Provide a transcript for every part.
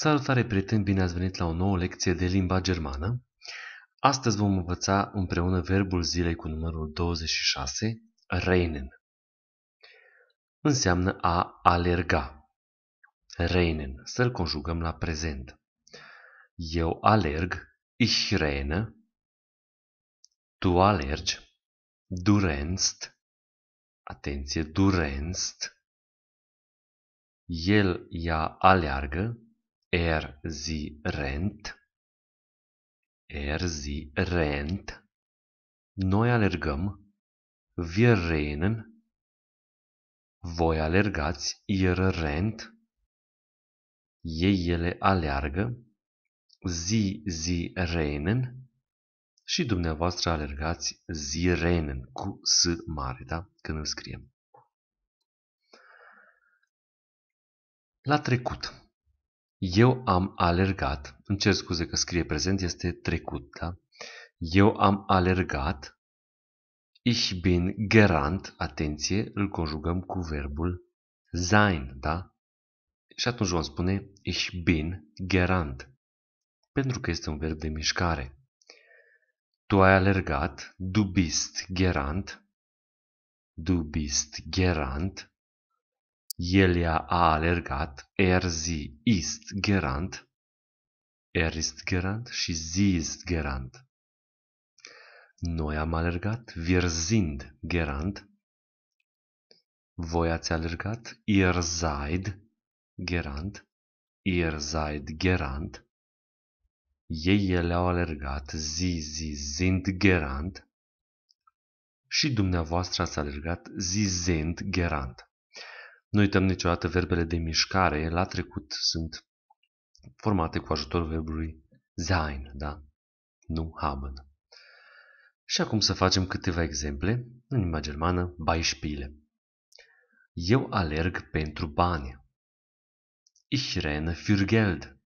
Salutare prieteni, bine ați venit la o nouă lecție de limba germană. Astăzi vom învăța împreună verbul zilei cu numărul 26, reinen. Înseamnă a alerga. Reinen, să-l conjugăm la prezent. Eu alerg, ich rene, tu alergi, du rennst. atenție, du rennst. el, ea aleargă, er er sie erzirent, noi alergăm, wir rennen, voi alergați, ihr rennt, ei ele aleargă, zi zi rennen și dumneavoastră alergați zi rennen cu S mare, da? Când îl scriem. La trecut. Eu am alergat. Îmi cer scuze că scrie prezent, este trecut, da? Eu am alergat. Ich bin gerannt, atenție, îl conjugăm cu verbul sein, da? Și atunci vom spune ich bin gerannt, pentru că este un verb de mișcare. Tu ai alergat, du bist gerannt, du bist gerannt, Elia a alergat, er sie ist gerannt, er ist gerannt și sie ist gerannt. Noi am alergat, wir sind gerannt. Voi ați alergat, ihr seid gerannt, ihr seid gerannt. Ei, ele au alergat, zi, zi, sind gerant. Și dumneavoastră ați alergat, zi, sind gerant. Nu uităm niciodată verbele de mișcare. La trecut sunt formate cu ajutorul verbului sein, da? Nu haben. Și acum să facem câteva exemple în limba germană, Beispiele. Eu alerg pentru bani. Ich renne für Geld.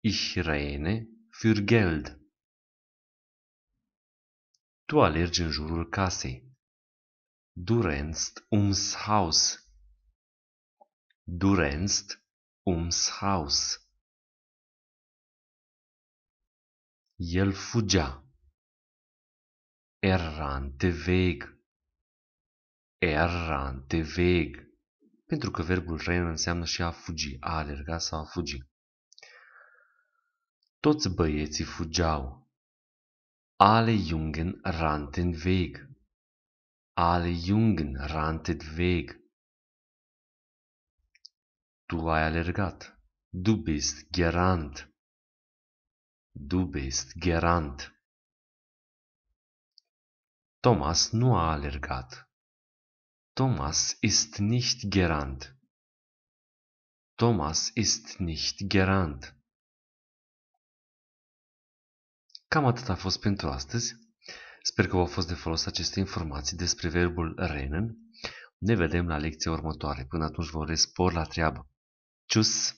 Ich renne für Geld. Tu alergi în jurul casei. Du rennst ums Haus. Du rennst ums Haus. El fugea. Er rannte weg. Er rannte weg. Pentru că verbul ren înseamnă și a fugi, a alerga sau a fugi. Toți băieții fugeau. ale Jungen rannten weg. ale Jungen rannten weg. Tu ai alergat. Du bist gerant. Du bist gerant. Thomas nu a alergat. Thomas ist nicht gerant. Thomas ist nicht gerant. Cam atât a fost pentru astăzi. Sper că v-au fost de folos aceste informații despre verbul rennen. Ne vedem la lecția următoare. Până atunci vă urez spor la treabă. Tschüss.